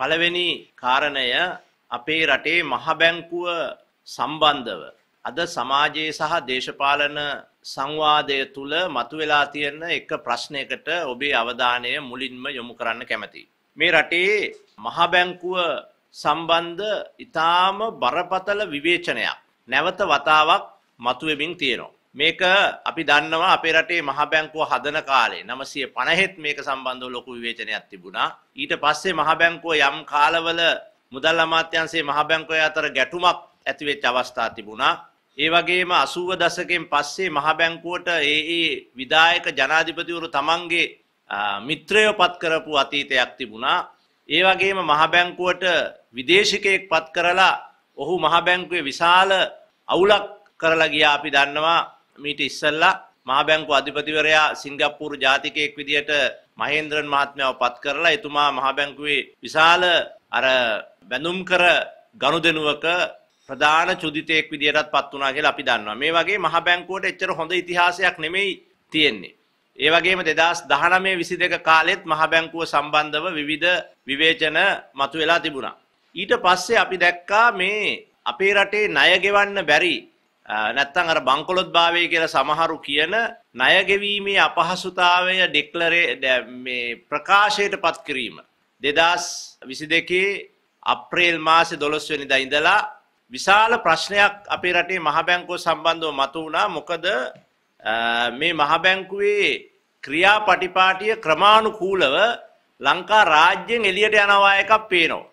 පළවෙනි කාරණය අපේ රටේ මහබැංකුව සම්බන්ධව අද සමාජයේ සහ දේශපාලන සංවාදය තුළ මතුවෙලා තියෙන එක ප්‍රශ්නයකට ඔබේ අවධානය මුලින්ම යොමු කරන්න කැමැතියි. මේ රටේ මහබැංකුව සම්බන්ධ ඊටාම බරපතල විවේචනයක් නැවත වතාවක් මතුවෙමින් තියෙනවා. මේක අපි දන්නවා අපේ රටේ මහ බැංකුව හදන කාලේ 950ත් මේක සම්බන්ධව ලොකු විවේචනයක් තිබුණා. ඊට පස්සේ මහ බැංකුව යම් කාලවල මුදල් අමාත්‍යාංශයේ මහ බැංකුවය අතර ගැටුමක් ඇති වෙච්ච අවස්ථා තිබුණා. ඒ වගේම 80 දශකයෙන් පස්සේ මහ බැංකුවට ඒ ඒ විධායක ජනාධිපතිවරු තමන්ගේ මිත්‍රයෝ පත් කරපු අතීතයක් තිබුණා. ඒ වගේම මහ බැංකුවට විදේශිකයෙක් පත් කරලා ඔහු මහ බැංකුවේ විශාල අවුලක් කරලා ගියා අපි දන්නවා මීට ඉස්සල්ලා මහා බැංකු අධිපතිවරයා සිංගප්පූරු ජාතිකයෙක් විදියට මහේන්ද්‍රන් මහත්මයාව පත් කරලා එතුමා මහා බැංකුවේ විශාල අර බැඳුම් කර ගනුදෙනුවක ප්‍රධාන චුදිතයෙක් විදියටත් පත් වුණා කියලා අපි දන්නවා. මේ වගේ මහා බැංකුවට එච්චර හොඳ ඉතිහාසයක් නෙමෙයි තියෙන්නේ. ඒ වගේම 2019 කාලෙත් මහා බැංකුව සම්බන්ධව විවිධ විවේචන මතුවලා තිබුණා. ඊට පස්සේ අපි දැක්කා මේ අපේ රටේ ණය ගෙවන්න බැරි නැත්තම් අර බංකොලොත් භාවය කියලා සමහරු කියන ණය ගෙවීමේ අපහසුතාවය ඩික්ලරේ මේ ප්‍රකාශයටපත් කිරීම 2022 අප්‍රේල් මාසේ 12 වෙනිදා ඉඳලා විශාල ප්‍රශ්නයක් අපේ රටේ මහ බැංකුව සම්බන්ධව මතු වුණා මොකද මේ මහ බැංකුවේ ක්‍රියාපටිපාටිය ක්‍රමානුකූලව ලංකා රාජ්‍යයෙන් එළියට යනවා එකක් පේනවා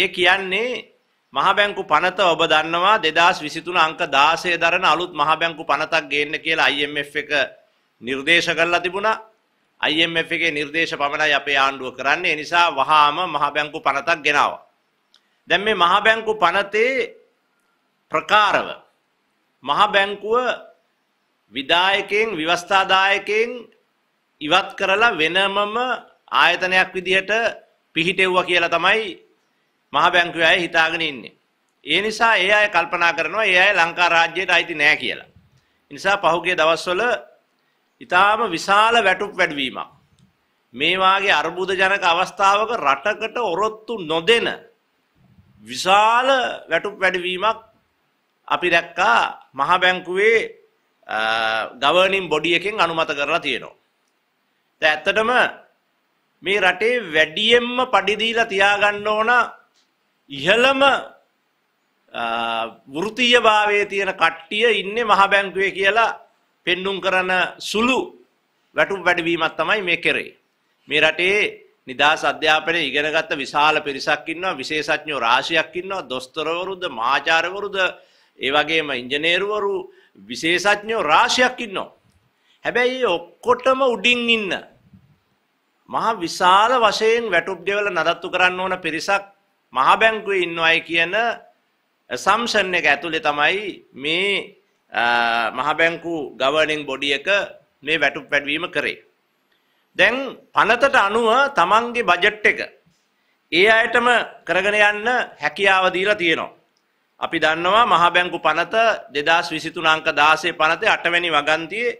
ඒ කියන්නේ මහබැංකු පනත ඔබ දන්නවා 2023 අංක 16 දරන අලුත් මහබැංකු පනතක් ගේන්න කියලා IMF එක නිර්දේශ කරලා තිබුණා. IMF එකේ නිර්දේශ පමණයි අපේ ආණ්ඩුව කරන්නේ. ඒ නිසා වහාම මහබැංකු පනතක් ගෙනාවා. දැන් මේ මහබැංකු පනතේ ප්‍රකාරව මහබැංකුව විදායකයෙන් ව්‍යවස්ථාදායකයෙන් ඉවත් කරලා වෙනමම ආයතනයක් විදිහට පිහිටෙව්වා කියලා තමයි මහ බැංකුවේ අය හිතාගෙන ඉන්නේ. ඒ නිසා ඒ අය කල්පනා කරනවා ඒ අය ලංකා රාජ්‍යයට අයිති නෑ කියලා. ඒ නිසා පහුගිය දවස්වල ඊටාම විශාල වැටුප් වැඩිවීමක් මේ වාගේ අර්බුදජනක අවස්ථාවක රටකට ඔරොත්තු නොදෙන විශාල වැටුප් වැඩිවීමක් අපි දැක්කා මහ බැංකුවේ ගවර්නින් බොඩි එකෙන් අනුමත කරලා තියෙනවා. දැන් ඇත්තටම මේ රටේ වැඩියෙන්ම පඩි දීලා තියාගන්න ඕන ඉහළම වෘතිය භාවයේ තියෙන කට්ටිය ඉන්නේ මහා බැංකුවේ කියලා පෙන්눔 කරන සුළු වැටුම් වැඩිවීමක් තමයි මේ කරේ. මේ රටේ නිදාස් අධ්‍යාපනයේ ඉගෙනගත්ත විශාල පිරිසක් ඉන්නවා විශේෂඥෝ රාශියක් ඉන්නවා දොස්තරවරුද මහාචාර්යවරුද ඒ වගේම ඉංජිනේරුවරු විශේෂඥෝ රාශියක් ඉන්නවා. හැබැයි ඔක්කොටම උඩින් ඉන්න මහා විශාල වශයෙන් වැටුප් ගෙවල නඩත්තු කරන්න ඕන පිරිසක් මහ බැංකුවේ ඉන්නවයි කියන assumption එක ඇතුලේ තමයි මේ මහ බැංකු governing body එක මේ වැටුප් පැඩවීම කරේ. දැන් පනතට අනුව තමන්ගේ බජට් එක ඒ අයටම කරගෙන යන්න හැකියාව දීලා තියෙනවා. අපි දන්නවා මහ බැංකු පනත 2023 අංක 16 පනතේ 8 වෙනි වගන්තියේ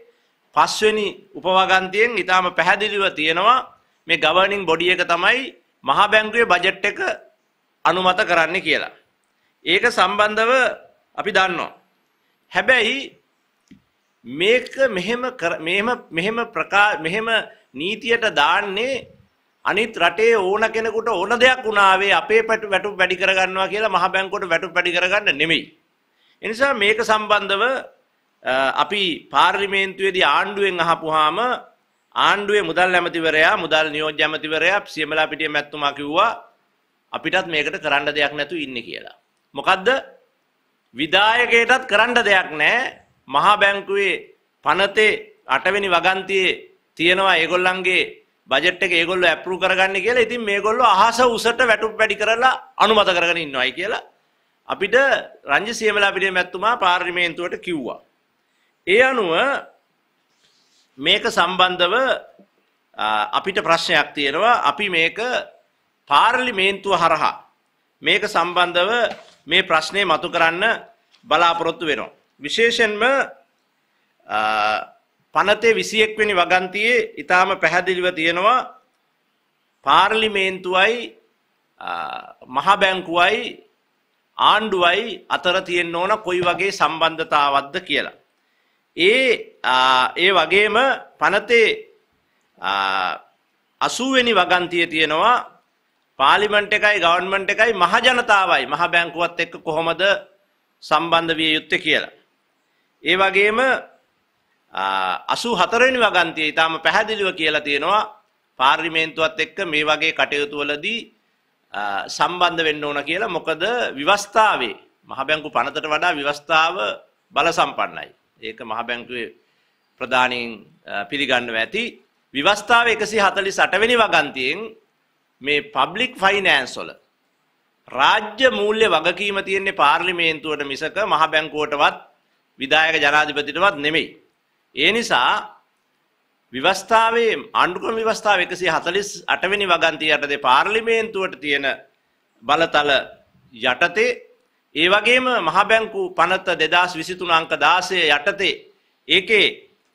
5 වෙනි උපවගන්තියෙන් ඊටාම පැහැදිලිව තියෙනවා මේ governing body එක තමයි මහ බැංකුවේ බජට් එක අනුමත කරන්නේ කියලා. ඒක සම්බන්ධව අපි දන්නවා. හැබැයි මේක මෙහෙම මෙහෙම මෙහෙම ප්‍රකා මෙහෙම නීතියට දාන්නේ අනිත් රටේ ඕන කෙනෙකුට ඕන දෙයක් උනාවේ අපේ වැටුප් වැඩි කරගන්නවා කියලා මහ බැංකුවට වැටුප් වැඩි කරගන්න නෙමෙයි. ඒ නිසා මේක සම්බන්ධව අපි පාර්ලිමේන්තුවේදී ආණ්ඩුවෙන් අහපුවාම ආණ්ඩුවේ මුදල් ඇමතිවරයා මුදල් නියෝජ්‍ය ඇමතිවරයා සියමලා පිටියේ මැතිතුමා කිව්වා අපිටත් මේකට කරන්න දෙයක් නැතු ඉන්නේ කියලා. මොකද්ද? විදායකයටත් කරන්න දෙයක් නැහැ. මහා බැංකුවේ පනතේ අටවෙනි වගන්තියේ තියෙනවා ඒගොල්ලන්ගේ බජට් එක ඒගොල්ලෝ ඇප්‍රූව් කරගන්නේ කියලා. ඉතින් මේගොල්ලෝ අහස උසට වැටුප් වැඩි කරලා අනුමත කරගෙන ඉන්නවයි කියලා අපිට රංජි සියමලා පිළිම ඇතුමා පාර්ලිමේන්තුවට කිව්වා. ඒ අනුව මේක සම්බන්ධව අපිට ප්‍රශ්නයක් තියෙනවා. අපි මේක පාර්ලිමේන්තුව හරහා මේක සම්බන්ධව මේ ප්‍රශ්නේ මතු කරන්න බලාපොරොත්තු වෙනවා. විශේෂයෙන්ම පනතේ 21 වෙනි වගන්තියේ ඊටාම පැහැදිලිව තියෙනවා පාර්ලිමේන්තුවයි මහ බැංකුවයි ආණ්ඩුවයි අතර තියෙන්න ඕන කොයි වගේ සම්බන්ධතාවක්ද කියලා. ඒ ඒ වගේම පනතේ 80 වෙනි වගන්තියේ තියෙනවා පාලිමෙන්ට් එකයි ගවර්න්මන්ට් එකයි මහජනතාවයි මහ බැංකුවත් එක්ක කොහොමද සම්බන්ධ විය යුත්තේ කියලා. ඒ වගේම 84 වෙනි වගන්තිය ඊටාම පැහැදිලිව කියලා තියෙනවා පාර්ලිමේන්තුවත් එක්ක මේ වගේ කටයුතු වලදී සම්බන්ධ වෙන්න ඕන කියලා මොකද විවස්ථාවේ මහ බැංකු පනතට වඩා විවස්ථාව බල සම්පන්නයි. ඒක මහ බැංකුවේ ප්‍රධානීන් පිළිගන්නව ඇති. විවස්ථාව 148 වෙනි වගන්තියෙන් මේ පබ්ලික් ෆයිනෑන්ස් වල රාජ්‍ය මූල්‍ය වගකීම තියෙන්නේ පාර්ලිමේන්තුවට මිසක මහ බැංකුවටවත් විධායක ජනාධිපතිටවත් නෙමෙයි. ඒ නිසා විවස්ථාවේ ආණ්ඩුක්‍රම විවස්ථාව 148 වෙනි වගන්තිය යටතේ පාර්ලිමේන්තුවට තියෙන බලතල යටතේ ඒ වගේම මහ බැංකු පනත 2023 අංක 16 යටතේ ඒකේ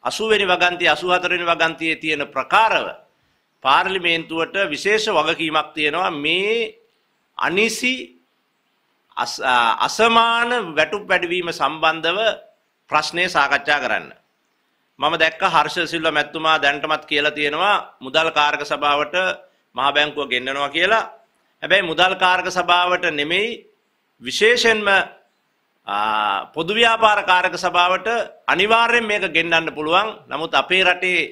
80 වෙනි වගන්තිය 84 වෙනි වගන්තියේ තියෙන ප්‍රකාරව පාර්ලිමේන්තුවට විශේෂ වගකීමක් තියෙනවා මේ අනිසි අසමාන වැටුප් වැඩිවීම සම්බන්ධව ප්‍රශ්නේ සාකච්ඡා කරන්න. මම දැක්ක හර්ෂ සිල්වා මැතිතුමා දැනටමත් කියලා තියෙනවා මුදල් කාර්ක සභාවට මහ බැංකුව ගෙන්නනවා කියලා. හැබැයි මුදල් කාර්ක සභාවට නෙමෙයි විශේෂයෙන්ම පොදු ව්‍යාපාර කාර්ක සභාවට අනිවාර්යෙන් මේක ගෙන්නන්න පුළුවන්. නමුත් අපේ රටේ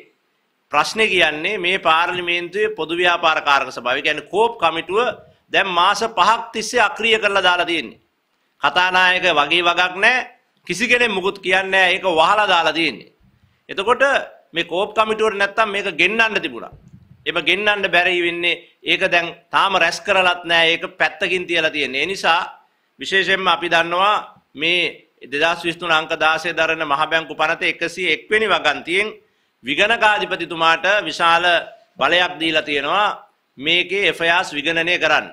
ප්‍රශ්නේ කියන්නේ මේ පාර්ලිමේන්තුවේ පොදු ව්‍යාපාර කාරක සභාව. ඒ කියන්නේ කෝප් කමිටුව දැන් මාස 5ක් තිස්සේ අක්‍රිය කරලා දාලා තියෙන්නේ. කතානායක වගේ වගක් නැහැ. කිසි කෙනෙක් මුකුත් කියන්නේ නැහැ. ඒක වහලා දාලා තියෙන්නේ. එතකොට මේ කෝප් කමිටුවට නැත්තම් මේක ගෙන්නන්න තිබුණා. එම ගෙන්නන්න බැරි වෙන්නේ ඒක දැන් තාම රැස් කරලත් නැහැ. ඒක පැත්තකින් තියලා තියෙන්නේ. ඒ නිසා විශේෂයෙන්ම අපි දන්නවා මේ 2023 අංක 16 දරන මහ බැංකු පනත 101 වෙනි වගන්තියෙන් විගණකාධිපතිතුමාට විශාල බලයක් දීලා තියෙනවා මේකේ එෆයාස් විගණනය කරන්න.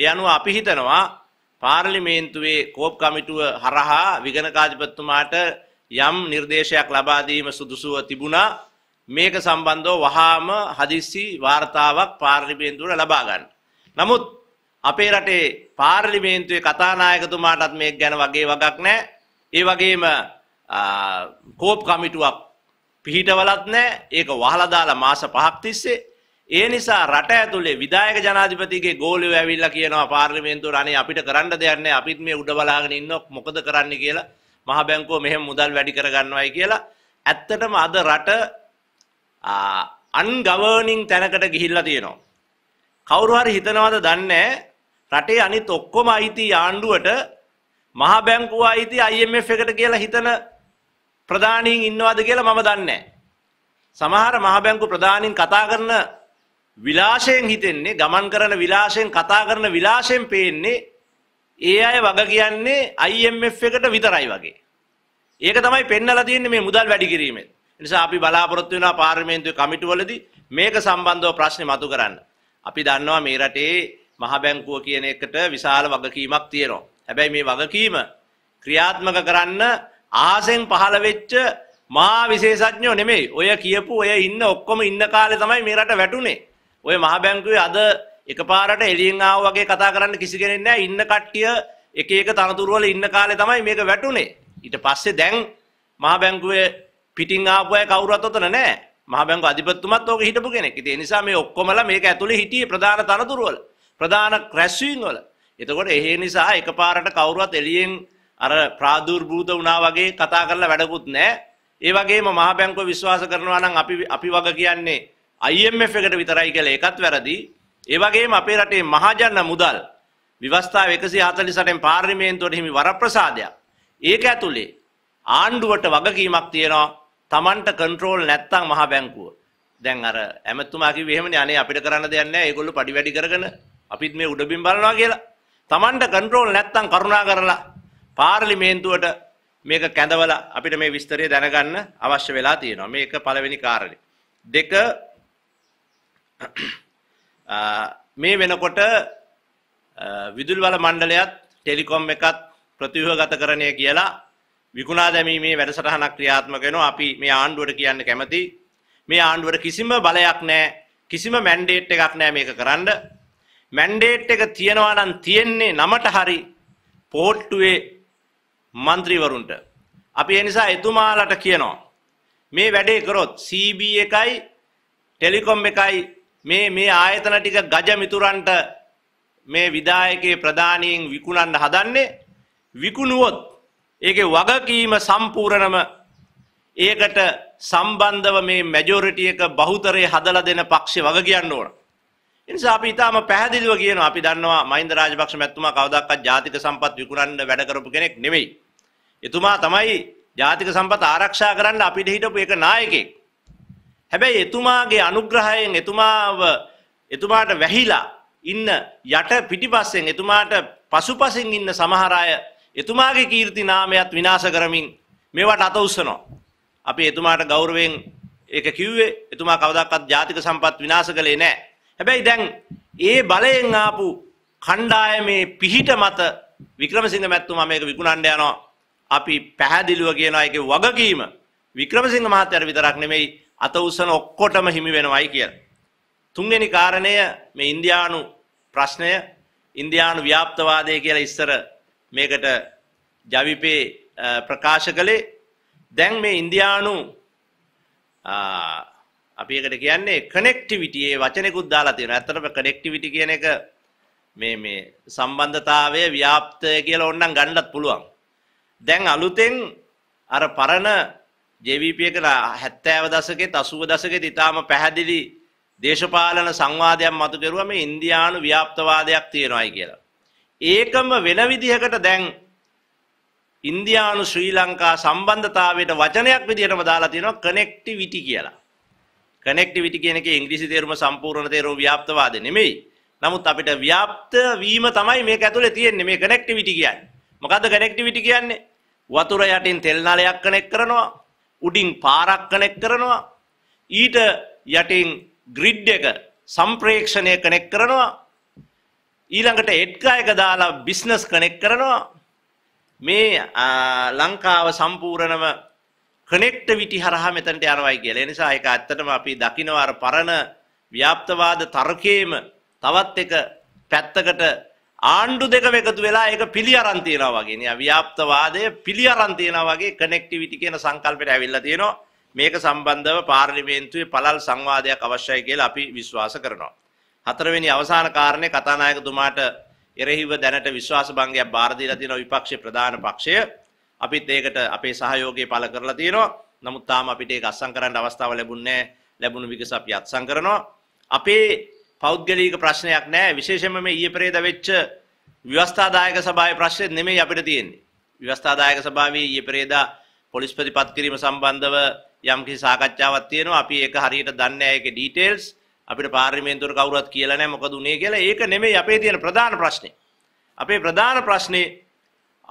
ඒ අනුව අපි හිතනවා පාර්ලිමේන්තුවේ කෝප් කමිටුව හරහා විගණකාධිපතිතුමාට යම් නිර්දේශයක් ලබා දීම සුදුසුව තිබුණා. මේක සම්බන්ධව වහාම හදිස්සි වාර්තාවක් පාර්ලිමේන්තුවට ලබා ගන්න. නමුත් අපේ රටේ පාර්ලිමේන්තුවේ කතානායකතුමාටත් මේක ගැන වගේ වගක් නැහැ. ඒ වගේම කෝප් කමිටුවක් පිහිටවලත් නැහැ. ඒක වහලා දාලා මාස 5ක් තිස්සේ ඒ නිසා රට ඇතුලේ විධායක ජනාධිපතිගේ ගෝලියෝ ඇවිල්ලා කියනවා පාර්ලිමේන්තුවට අනේ අපිට කරන්න දෙයක් නැහැ. අපිත් මේ උඩ බලාගෙන ඉන්නොක් මොකද කරන්න කියලා මහ බැංකුව මෙහෙම මුදල් වැඩි කරගන්නවයි කියලා. ඇත්තටම අද රට අන්ගවර්නින් තැනකට ගිහිල්ලා තියෙනවා. කවුරු හරි හිතනවද දන්නේ රටේ අනිත් ඔක්කොම අයිති ආණ්ඩුවට මහ බැංකුව අයිති IMF එකට කියලා හිතන ප්‍රධානීන් ඉන්නවද කියලා මම දන්නේ සමහර මහ බැංකු ප්‍රධානීන් කතා කරන විලාශයෙන් හිතෙන්නේ ගමන් කරන විලාශයෙන් කතා කරන විලාශයෙන් පේන්නේ ඒ අය වග කියන්නේ IMF එකට විතරයි වගේ. ඒක තමයි පෙන්නලා තියෙන්නේ මේ මුදල් වැඩි කිරීමෙන්. ඒ නිසා අපි බලාපොරොත්තු වෙනවා පාර්ලිමේන්තුවේ කමිටුවලදී මේක සම්බන්ධව ප්‍රශ්න මතු කරන්න. අපි දන්නවා මේ රටේ මහ බැංකුව කියන එකට විශාල වගකීමක් තියෙනවා. හැබැයි මේ වගකීම ක්‍රියාත්මක කරන්න ආසෙන් පහළ වෙච්ච මහා විශේෂඥයෝ නෙමෙයි. ඔය කියපු ඔය ඉන්න ඔක්කොම ඉන්න කාලේ තමයි මේ රට වැටුනේ. ඔය මහා බැංකුවේ අද එකපාරට එළියෙන් ආව වගේ කතා කරන්න කිසි කෙනෙක් නැහැ. ඉන්න කට්ටිය එක එක තනතුරු වල ඉන්න කාලේ තමයි මේක වැටුනේ. ඊට පස්සේ දැන් මහා බැංකුවේ පිටින් ආපු අය කවුරුත් ඔතන නැහැ. මහා බැංකුව අධිපතිතුමත් ඕක හිටපු කෙනෙක්. ඉතින් ඒ නිසා මේ ඔක්කොමලා මේක ඇතුලේ හිටියේ ප්‍රධාන තනතුරු වල. ප්‍රධාන රැස්වීම් වල. එතකොට ඒ නිසා එකපාරට කවුරුත් එළියෙන් අර ප්‍රාදුර්භූත වුණා වගේ කතා කරලා වැඩකුත් නැහැ. ඒ වගේම මහ බැංකුව විශ්වාස කරනවා නම් අපි අපි වග කියන්නේ IMF එකට විතරයි කියලා ඒකත් වැරදි. ඒ වගේම අපේ රටේ මහජන මුදල් විවස්ථාව 148න් පාර්ලිමේන්තුවට හිමි වරප්‍රසාදයක්. ඒක ඇතුලේ ආණ්ඩුවට වගකීමක් තියෙනවා Tamanට කන්ට්‍රෝල් නැත්තම් මහ බැංකුව. දැන් අර ඇමතුමා කිව්වේ එහෙමනේ අනේ අපිට කරන්න දෙයක් නැහැ. ඒගොල්ලෝ පඩි වැඩි කරගෙන අපිත් මේ උඩබිම් බලනවා කියලා. Tamanට කන්ට්‍රෝල් නැත්තම් කරුණා කරලා පාර්ලිමේන්තුවට මේක කැඳවලා අපිට මේ විස්තරය දැනගන්න අවශ්‍ය වෙලා තියෙනවා. මේක පළවෙනි කාරණේ. දෙක මේ වෙනකොට විදුලි බල මණ්ඩලයත් ටෙලිකොම් එකත් ප්‍රතිව්‍යුහගතකරණය කියලා විකුණා දැමීමේ වැඩසටහනක් ක්‍රියාත්මක වෙනවා. අපි මේ ආණ්ඩුවට කියන්න කැමති මේ ආණ්ඩුවට කිසිම බලයක් නැහැ. කිසිම මැන්ඩේට් එකක් නැහැ මේක කරන්න. මැන්ඩේට් එක තියනවා නම් තියෙන්නේ නමට හරි පෝට්ටුවේ മന്ത്രിවරුන්ට. අපි ඒ නිසා එතුමාලට කියනවා මේ වැඩේ කරොත් CB එකයි ටෙලිකොම් එකයි මේ මේ ආයතන ටික ගජ මිතුරන්ට මේ විධායකයේ ප්‍රධානීන් විකුණන්න හදන්නේ විකුණුවොත් ඒකේ වගකීම සම්පූර්ණම ඒකට සම්බන්ධව මේ මැජොරිටි එක බහුතරය හදලා දෙන පක්ෂේ වග කියන්න ඕන. ඒ නිසා අපි ඊටාම පැහැදිලිව කියනවා අපි දන්නවා මහින්ද රාජපක්ෂ මැතිතුමා කවදාකවත් ජාතික සම්පත් විකුණන්න වැඩ කරපු කෙනෙක් නෙමෙයි. එතුමා තමයි ජාතික සම්පත ආරක්ෂා කරන්න අපිට හිටපු එක නායකයෙක්. හැබැයි එතුමාගේ අනුග්‍රහයෙන් එතුමාව එතුමාට වැහිලා ඉන්න යට පිටිපස්සෙන් එතුමාට පසුපසින් ඉන්න සමහර අය එතුමාගේ කීර්ති නාමයත් විනාශ කරමින් මේවට අත උස්සනවා. අපි එතුමාට ගෞරවයෙන් ඒක කිව්වේ එතුමා කවදාවත් ජාතික සම්පත් විනාශ කළේ නැහැ. හැබැයි දැන් ඒ බලයෙන් ආපු කණ්ඩායමේ පිහිට මත වික්‍රමසිංහ මැතිතුමා මේක විකුණන්න යනවා. අපි පැහැදිලිව කියනවා ඒකේ වගකීම වික්‍රමසිංහ මහත්තයාට විතරක් නෙමෙයි අත උසන ඔක්කොටම හිමි වෙනවයි කියලා. තුන්වෙනි කාරණය මේ ඉන්දියානු ප්‍රශ්නය ඉන්දියානු ව්‍යාප්තවාදය කියලා ඉස්සර මේකට ජවිපේ ප්‍රකාශ කළේ දැන් මේ ඉන්දියානු අපි ඒකට කියන්නේ කනෙක්ටිවිටි ඒ වචනෙකුත් දාලා තියෙනවා. ඇත්තටම කනෙක්ටිවිටි කියන එක මේ මේ සම්බන්ධතාවය ව්‍යාප්තය කියලා ඕනනම් ගන්නත් පුළුවන්. දැන් අලුතෙන් අර පරණ JVP එකට 70 දශකෙත් 80 දශකෙත් ඊටාම පැහැදිලි දේශපාලන සංවාදයක් මතු කරුවා මේ ඉන්දියානු ව්‍යාප්තවාදයක් තියෙනවායි කියලා. ඒකම වෙන විදිහකට දැන් ඉන්දියානු ශ්‍රී ලංකා සම්බන්ධතාවයට වචනයක් විදිහටම දාලා තියෙනවා කනෙක්ටිවිටි කියලා. කනෙක්ටිවිටි කියන එකේ ඉංග්‍රීසි තේරුම සම්පූර්ණ තේරුම ව්‍යාප්තවාදෙ නෙමෙයි. නමුත් අපිට ව්‍යාප්ත වීම තමයි මේක ඇතුලේ තියෙන්නේ මේ කනෙක්ටිවිටි කියන්නේ. මොකද්ද කනෙක්ටිවිටි කියන්නේ? වතුර යටින් තෙල් නලයක් කනෙක් කරනවා උඩින් පාරක් කනෙක් කරනවා ඊට යටින් ග්‍රිඩ් එක සම්ප්‍රේක්ෂණය කනෙක් කරනවා ඊළඟට එඩ්කා එක දාලා බිස්නස් කනෙක් කරනවා මේ ලංකාව සම්පූර්ණම කනෙක්ටිවිටි හරහා මෙතනට යනවායි කියලා. ඒ නිසා ඒක ඇත්තටම අපි දකිනවා අර පරණ ව්‍යාප්තවාද තර්කයේම තවත් එක පැත්තකට ආණ්ඩු දෙක එකතු වෙලා ඒක පිළි අරන් තියනවා වගේ නේ අව්‍යාප්තවාදය පිළි අරන් තියනවා වගේ කනෙක්ටිවිටි කියන සංකල්පයට ඇවිල්ලා තියෙනවා මේක සම්බන්ධව පාර්ලිමේන්තුවේ පළල් සංවාදයක් අවශ්‍යයි කියලා අපි විශ්වාස කරනවා හතරවෙනි අවසාන කාරණේ කතානායකතුමාට එරෙහිව දැනට විශ්වාස භංගයක් බාර දීලා තියෙනවා විපක්ෂේ ප්‍රධාන පක්ෂය අපිත් ඒකට අපේ සහයෝගය පළ කරලා තියෙනවා නමුත් තාම අපිට ඒක අත්සන් කරන්න අවස්ථාව ලැබුණේ නැහැ ලැබුණු විකස අපි අත්සන් කරනවා අපේ පෞද්ගලික ප්‍රශ්නයක් නෑ විශේෂයෙන්ම මේ ඊයේ පෙරේද වෙච්ච ව්‍යවස්ථාදායක සභාවේ ප්‍රශ්නේ නෙමෙයි අපිට තියෙන්නේ. ව්‍යවස්ථාදායක සභාවේ ඊයේ පෙරේද පොලිස් ප්‍රතිපත් කිරීම සම්බන්ධව යම්කිසි සාකච්ඡාවක් තියෙනවා. අපි ඒක හරියට දන්නේ නෑ ඒකේ ඩීටේල්ස්. අපිට පාර්ලිමේන්තුවට කවුරුවත් කියලා නෑ මොකද උනේ කියලා. ඒක නෙමෙයි අපේ තියෙන ප්‍රධාන ප්‍රශ්නේ. අපේ ප්‍රධාන ප්‍රශ්නේ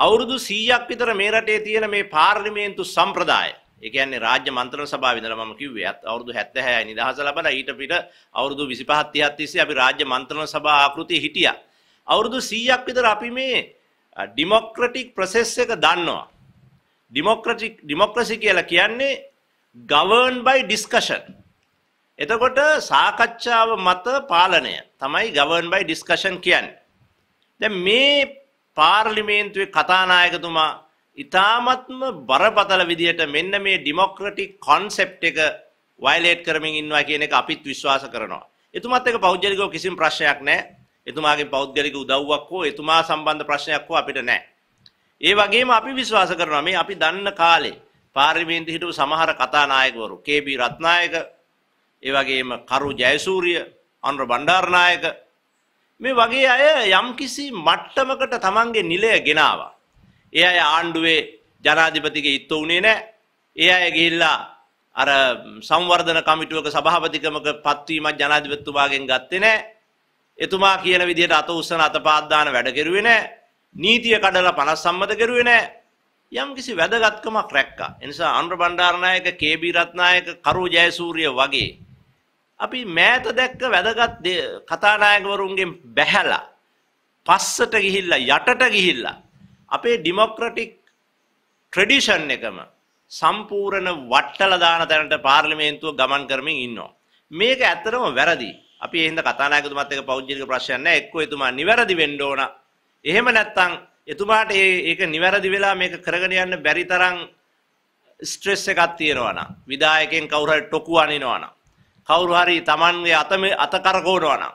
අවුරුදු 100ක් විතර මේ රටේ තියෙන මේ පාර්ලිමේන්තු සම්ප්‍රදාය ඒ කියන්නේ රාජ්‍ය මන්ත්‍රණ සභාව ඉඳලා මම කිව්වේ අවුරුදු 76යි නිදහස ලැබලා ඊට පිට අවුරුදු 25 30ක් තිස්සේ අපි රාජ්‍ය මන්ත්‍රණ සභා ආකෘතිය හිටියා. අවුරුදු 100ක් විතර අපි මේ ඩෙමොක්‍රටික් ප්‍රොසෙස් එක දන්නවා. ඩෙමොක්‍රටික් ඩෙමොක්‍රසි කියලා කියන්නේ govern by discussion. එතකොට සාකච්ඡාව මත පාලනය තමයි govern by discussion කියන්නේ. දැන් මේ පාර්ලිමේන්තුවේ කතානායකතුමා ඉතාමත්ම බරපතල විදියට මෙන්න මේ ඩිමොක්‍රටික් කොන්සෙප්ට් එක වයලේට් කරමින් ඉන්නවා කියන එක අපිත් විශ්වාස කරනවා. එතුමාත් එක්ක පෞද්ගලිකව කිසිම ප්‍රශ්නයක් නැහැ. එතුමාගේ පෞද්ගලික උදව්වක් හෝ එතුමා සම්බන්ධ ප්‍රශ්නයක් හෝ අපිට නැහැ. ඒ වගේම අපි විශ්වාස කරනවා මේ අපි දන්න කාලේ පාර්ලිමේන්තු හිටපු සමහර කතානායකවරු KB රත්නායක ඒ වගේම කරු ජයසූරිය අනුර බණ්ඩාරනායක මේ වගේ අය යම්කිසි මට්ටමකට තමන්ගේ නිලය ගෙනාවා. ඒ අය ආණ්ඩුවේ ජනාධිපතිගේ ඉත්තු වුණේ නැහැ. ඒ අය ගිහිල්ලා අර සංවර්ධන කමිටුවක සභාපතිකමක පත්වීමක් ජනාධිපතිතුමාගෙන් ගත්තේ නැහැ. එතුමා කියන විදිහට අත උස්සන අතපාත් දාන වැඩ කෙරුවේ නැහැ. නීතිය කඩලා 50 සම්මත කෙරුවේ නැහැ. යම්කිසි වැදගත්කමක් රැක්කා. ඒ නිසා අනුර බණ්ඩාරනායක, කේ.බී. රත්නායක, කරු ජයසූරිය වගේ අපි මෑත දැක්ක වැදගත් කතානායකවරුන්ගෙන් බැහැලා පස්සට ගිහිල්ලා යටට ගිහිල්ලා අපේ ඩිමොක්‍රටික් ට්‍රෙඩිෂන් එකම සම්පූර්ණ වට්ටල දාන තැනට පාර්ලිමේන්තුව ගමන් කරමින් ඉන්නවා. මේක ඇත්තටම වැරදි. අපි ඒ හින්දා කතානායකතුමත් එක්ක පෞද්ගලික ප්‍රශ්නයක් නැහැ. එක්කෝ එතුමා නිවැරදි වෙන්න ඕන. එහෙම නැත්නම් එතුමාට මේක නිවැරදි වෙලා මේක කරගෙන යන්න බැරි තරම් ස්ට්‍රෙස් එකක් තියෙනවා නම් විධායකෙන් කවුරු හරි ටොකු අනිනවා නම් කවුරු හරි Tamanගේ අත අත කරකවනවා නම්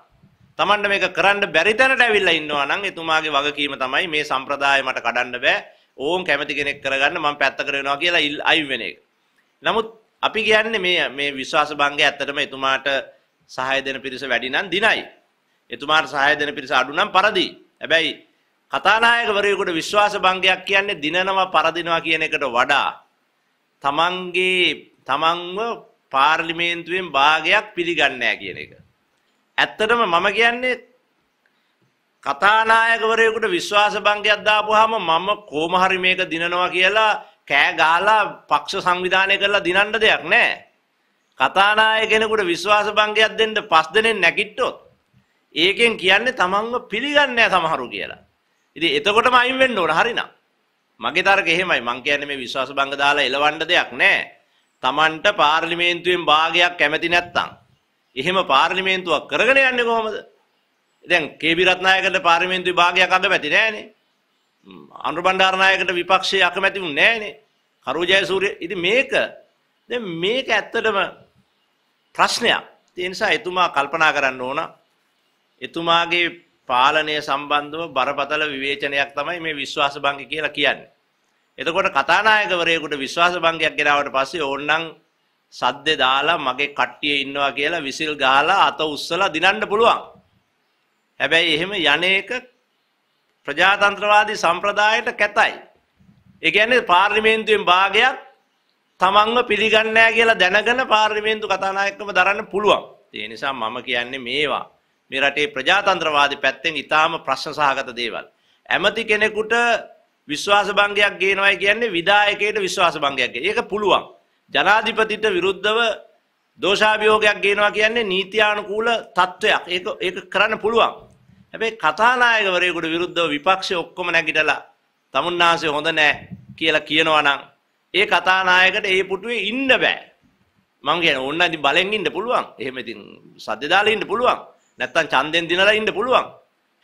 Tamanට මේක කරන්න බැරි තැනට ඇවිල්ලා ඉන්නවා නම් එතුමාගේ වගකීම තමයි මේ සම්ප්‍රදාය මට කඩන්න බෑ. ඕම් කැමති කෙනෙක් කරගන්න මම පැත්තකට වෙනවා කියලා අයින් වෙන එක. නමුත් අපි කියන්නේ මේ මේ විශ්වාස භංගය ඇත්තටම එතුමාට සහාය දෙන පිරිස වැඩි නම් දිනයි. එතුමාට සහාය දෙන පිරිස අඩු නම් පරදී. හැබැයි කතානායකවරයෙකුට විශ්වාස භංගයක් කියන්නේ දිනනවා පරදිනවා කියන එකට වඩා තමන්ගේ තමන්ව පාර්ලිමේන්තුවෙන් භාගයක් පිළිගන්නේ නැහැ කියන එක. ඇත්තටම මම කියන්නේ කතානායකවරයෙකුට විශ්වාස භංගයක් දාපුවාම මම කොහොම හරි මේක දිනනවා කියලා කෑ ගහලා පක්ෂ සංවිධානය කරලා දිනන්න දෙයක් නැහැ. කතානායකෙනෙකුට විශ්වාස භංගයක් දෙන්න පස් දෙනෙන් නැගිට්ටොත් ඒකෙන් කියන්නේ තමන්ව පිළිගන්නේ සමහරු කියලා. ඉතින් එතකොටම අයින් වෙන්න ඕන හරිනම්. මගේ තර්කය එහෙමයි. මං කියන්නේ මේ විශ්වාස භංග දාලා එලවන්න දෙයක් නැහැ. තමන්ට පාර්ලිමේන්තුවෙන් භාගයක් කැමති නැත්තම් එහෙම පාර්ලිමේන්තුවක් කරගෙන යන්නේ කොහොමද? දැන් කේබි රත්නායකට පාර්ලිමේන්තු විභාගයක් අගමැති නෑනේ. අනුර බණ්ඩාරනායකට විපක්ෂයේ අකමැතිුන් නෑනේ. කරු ජයසූරිය ඉතින් මේක දැන් මේක ඇත්තටම ප්‍රශ්නයක්. ඒ නිසා එතුමා කල්පනා කරන්න ඕන. එතුමාගේ පාලනය සම්බන්ධව බරපතල විවේචනයක් තමයි මේ විශ්වාස භංගය කියලා කියන්නේ. එතකොට කතානායකවරයෙකුට විශ්වාස භංගයක් ගෙනාවට පස්සේ ඕන්නම් සද්දේ දාලා මගේ කට්ටිය ඉන්නවා කියලා විසිල් ගහලා අත උස්සලා දිනන්න පුළුවන්. හැබැයි එහෙම යන්නේක ප්‍රජාතන්ත්‍රවාදී සම්ප්‍රදායට කැතයි. ඒ කියන්නේ පාර්ලිමේන්තුවෙන් භාගයක් තමන්ව පිළිගන්නේ නැහැ කියලා දැනගෙන පාර්ලිමේන්තු කතානායකකම දරන්න පුළුවන්. ඒ නිසා මම කියන්නේ මේවා මේ රටේ ප්‍රජාතන්ත්‍රවාදී පැත්තෙන් ඊටාම ප්‍රශ්නසහගත දේවල්. ඇමති කෙනෙකුට විශ්වාස භංගයක් ගේනවායි කියන්නේ විධායකයට විශ්වාස භංගයක් ගේන. ඒක පුළුවන්. ජනාධිපතිට විරුද්ධව දෝෂාභියෝගයක් ගේනවා කියන්නේ නීතියානුකූල තත්ත්වයක්. ඒක ඒක කරන්න පුළුවන්. හැබැයි කථානායකවරයෙකුට විරුද්ධව විපක්ෂය ඔක්කොම නැගිටලා තමුන්නාසේ හොඳ නැහැ කියලා කියනවා නම් ඒ කථානායකට ඒ පුටුවේ ඉන්න බෑ. මම කියන්නේ ඕන්න ඉතින් බලෙන් ඉන්න පුළුවන්. එහෙම ඉතින් සද්ද දාලා ඉන්න පුළුවන්. නැත්තම් ඡන්දෙන් දිනලා ඉන්න පුළුවන්.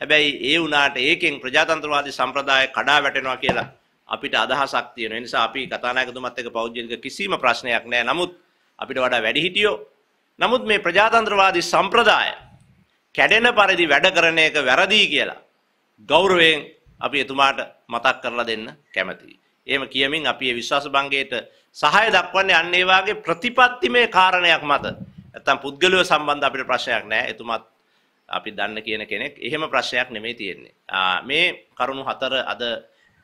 හැබැයි ඒ වුණාට ඒකෙන් ප්‍රජාතන්ත්‍රවාදී සම්ප්‍රදාය කඩා වැටෙනවා කියලා අපිට අදහසක් තියෙන නිසා අපි කතානායකතුමත් එක්ක පෞද්ගලික කිසිම ප්‍රශ්නයක් නැහැ. නමුත් අපිට වඩා වැඩිහිටියෝ නමුත් මේ ප්‍රජාතන්ත්‍රවාදී සම්ප්‍රදාය කැඩෙන පරිදි වැඩ කරන එක වැරදි කියලා ගෞරවයෙන් අපි එතුමාට මතක් කරලා දෙන්න කැමතියි. එහෙම කියමින් අපි මේ විශ්වාස භංගයට සහාය දක්වන්නේ අන්න ඒ වාගේ ප්‍රතිපත්තිමේ කාරණයක් මත. නැත්තම් පුද්ගලයෝ සම්බන්ධ අපිට ප්‍රශ්නයක් නැහැ. එතුමාත් අපි දන්න කියන කෙනෙක්. එහෙම ප්‍රශ්නයක් නෙමෙයි තියෙන්නේ. මේ කරුණු හතර අද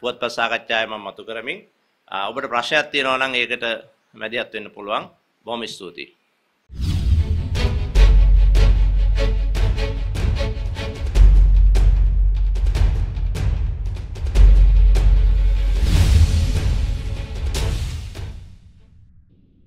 පුවත්පත් සාකච්ඡාවේ මම මතු කරමින් ඔබට ප්‍රශ්නයක් තියෙනවා නම් ඒකට මැදිහත් වෙන්න පුළුවන්. බොහොම ස්තුතියි.